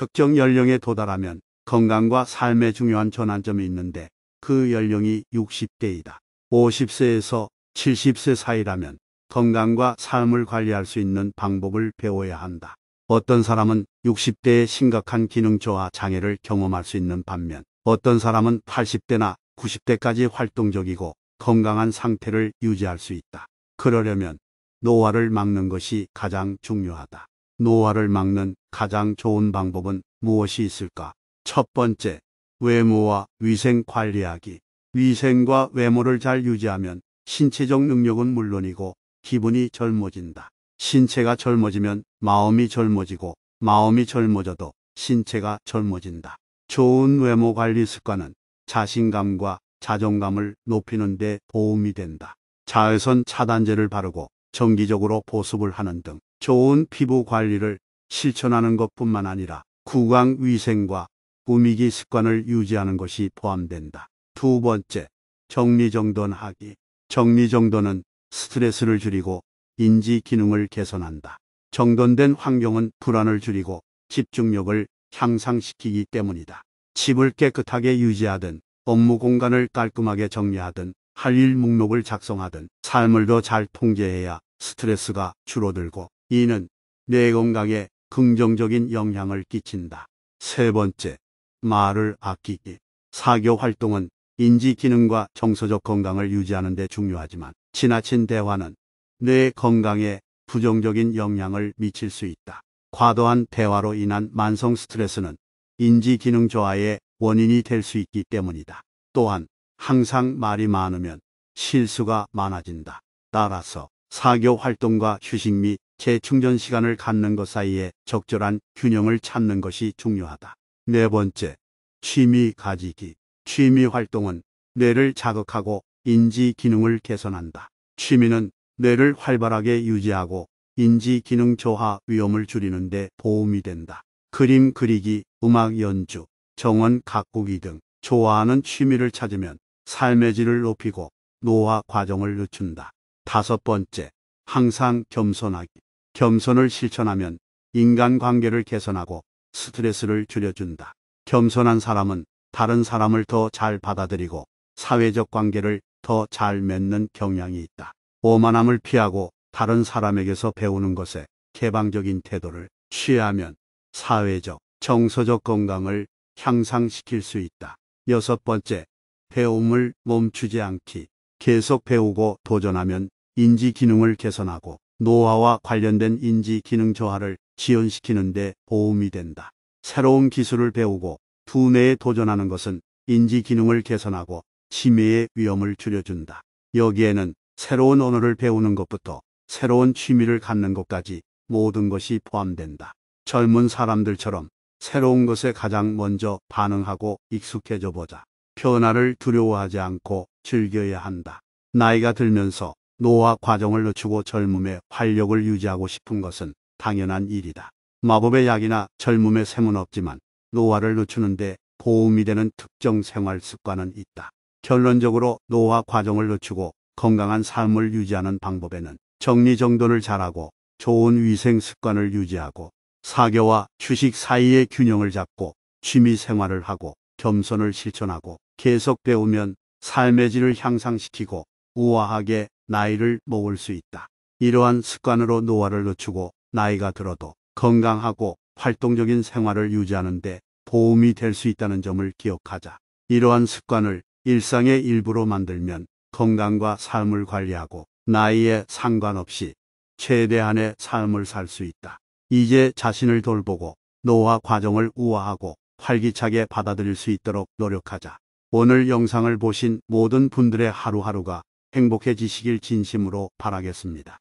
적정 연령에 도달하면 건강과 삶의 중요한 전환점이 있는데 그 연령이 60대이다. 50세에서 70세 사이라면 건강과 삶을 관리할 수 있는 방법을 배워야 한다. 어떤 사람은 6 0대의 심각한 기능 저하 장애를 경험할 수 있는 반면 어떤 사람은 80대나 90대까지 활동적이고 건강한 상태를 유지할 수 있다. 그러려면 노화를 막는 것이 가장 중요하다. 노화를 막는 가장 좋은 방법은 무엇이 있을까? 첫 번째, 외모와 위생 관리하기. 위생과 외모를 잘 유지하면 신체적 능력은 물론이고 기분이 젊어진다. 신체가 젊어지면 마음이 젊어지고 마음이 젊어져도 신체가 젊어진다. 좋은 외모 관리 습관은 자신감과 자존감을 높이는 데 도움이 된다. 자외선 차단제를 바르고 정기적으로 보습을 하는 등 좋은 피부 관리를 실천하는 것뿐만 아니라 구강 위생과 꾸미기 습관을 유지하는 것이 포함된다. 두 번째, 정리정돈하기. 정리정돈은 스트레스를 줄이고 인지 기능을 개선한다. 정돈된 환경은 불안을 줄이고 집중력을 향상시키기 때문이다. 집을 깨끗하게 유지하든 업무 공간을 깔끔하게 정리하든 할일 목록을 작성하든 삶을 더 잘 통제해야 스트레스가 줄어들고 이는 내 건강에 긍정적인 영향을 끼친다. 세 번째, 말을 아끼기. 사교 활동은 인지 기능과 정서적 건강을 유지하는 데 중요하지만 지나친 대화는 뇌 건강에 부정적인 영향을 미칠 수 있다. 과도한 대화로 인한 만성 스트레스는 인지 기능 저하의 원인이 될 수 있기 때문이다. 또한 항상 말이 많으면 실수가 많아진다. 따라서 사교 활동과 휴식 및 재충전 시간을 갖는 것 사이에 적절한 균형을 찾는 것이 중요하다. 네 번째, 취미 가지기. 취미 활동은 뇌를 자극하고 인지 기능을 개선한다. 취미는 뇌를 활발하게 유지하고 인지 기능 저하 위험을 줄이는 데 도움이 된다. 그림 그리기, 음악 연주, 정원 가꾸기 등 좋아하는 취미를 찾으면 삶의 질을 높이고 노화 과정을 늦춘다. 다섯 번째, 항상 겸손하기. 겸손을 실천하면 인간관계를 개선하고 스트레스를 줄여준다. 겸손한 사람은 다른 사람을 더 잘 받아들이고 사회적 관계를 더 잘 맺는 경향이 있다. 오만함을 피하고 다른 사람에게서 배우는 것에 개방적인 태도를 취하면 사회적, 정서적 건강을 향상시킬 수 있다. 여섯 번째, 배움을 멈추지 않기. 계속 배우고 도전하면 인지 기능을 개선하고 노화와 관련된 인지 기능 저하를 지연시키는데 도움이 된다. 새로운 기술을 배우고 두뇌에 도전하는 것은 인지 기능을 개선하고 치매의 위험을 줄여준다. 여기에는 새로운 언어를 배우는 것부터 새로운 취미를 갖는 것까지 모든 것이 포함된다. 젊은 사람들처럼 새로운 것에 가장 먼저 반응하고 익숙해져 보자. 변화를 두려워하지 않고 즐겨야 한다. 나이가 들면서 노화 과정을 늦추고 젊음의 활력을 유지하고 싶은 것은 당연한 일이다. 마법의 약이나 젊음의 셈은 없지만 노화를 늦추는데 도움이 되는 특정 생활 습관은 있다. 결론적으로 노화 과정을 늦추고 건강한 삶을 유지하는 방법에는 정리정돈을 잘하고 좋은 위생 습관을 유지하고 사교와 휴식 사이의 균형을 잡고 취미 생활을 하고 겸손을 실천하고 계속 배우면 삶의 질을 향상시키고 우아하게 나이를 먹을 수 있다. 이러한 습관으로 노화를 늦추고 나이가 들어도 건강하고 활동적인 생활을 유지하는데 도움이 될 수 있다는 점을 기억하자. 이러한 습관을 일상의 일부로 만들면 건강과 삶을 관리하고 나이에 상관없이 최대한의 삶을 살 수 있다. 이제 자신을 돌보고 노화 과정을 우아하고 활기차게 받아들일 수 있도록 노력하자. 오늘 영상을 보신 모든 분들의 하루하루가 행복해지시길 진심으로 바라겠습니다.